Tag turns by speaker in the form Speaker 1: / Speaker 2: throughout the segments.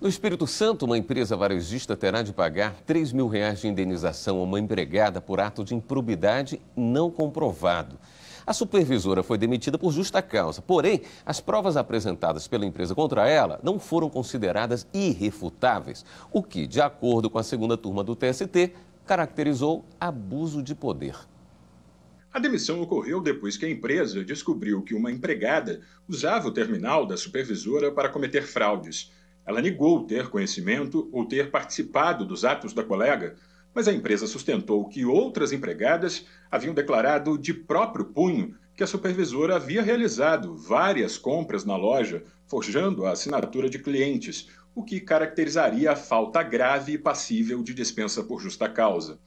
Speaker 1: No Espírito Santo, uma empresa varejista terá de pagar 3 mil reais de indenização a uma empregada por ato de improbidade não comprovado. A supervisora foi demitida por justa causa, porém, as provas apresentadas pela empresa contra ela não foram consideradas irrefutáveis, o que, de acordo com a segunda turma do TST, caracterizou abuso de poder.
Speaker 2: A demissão ocorreu depois que a empresa descobriu que uma empregada usava o terminal da supervisora para cometer fraudes. Ela negou ter conhecimento ou ter participado dos atos da colega, mas a empresa sustentou que outras empregadas haviam declarado de próprio punho que a supervisora havia realizado várias compras na loja, forjando a assinatura de clientes, o que caracterizaria a falta grave e passível de dispensa por justa causa.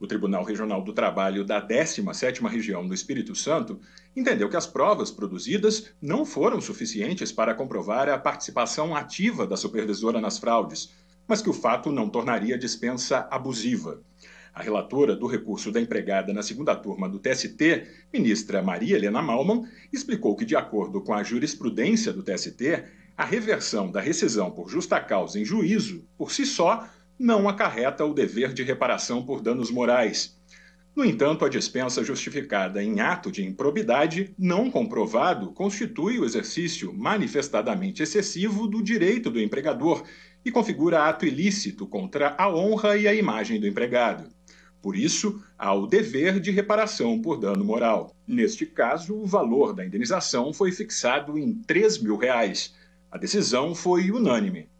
Speaker 2: O Tribunal Regional do Trabalho da 17ª Região do Espírito Santo entendeu que as provas produzidas não foram suficientes para comprovar a participação ativa da supervisora nas fraudes, mas que o fato não tornaria a dispensa abusiva. A relatora do recurso da empregada na segunda turma do TST, ministra Maria Helena Malman, explicou que, de acordo com a jurisprudência do TST, a reversão da rescisão por justa causa em juízo, por si só, não acarreta o dever de reparação por danos morais. No entanto, a dispensa justificada em ato de improbidade não comprovado constitui o exercício manifestadamente excessivo do direito do empregador e configura ato ilícito contra a honra e a imagem do empregado. Por isso, há o dever de reparação por dano moral. Neste caso, o valor da indenização foi fixado em R$ 3 mil. Reais. A decisão foi unânime.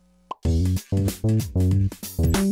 Speaker 2: Thank you.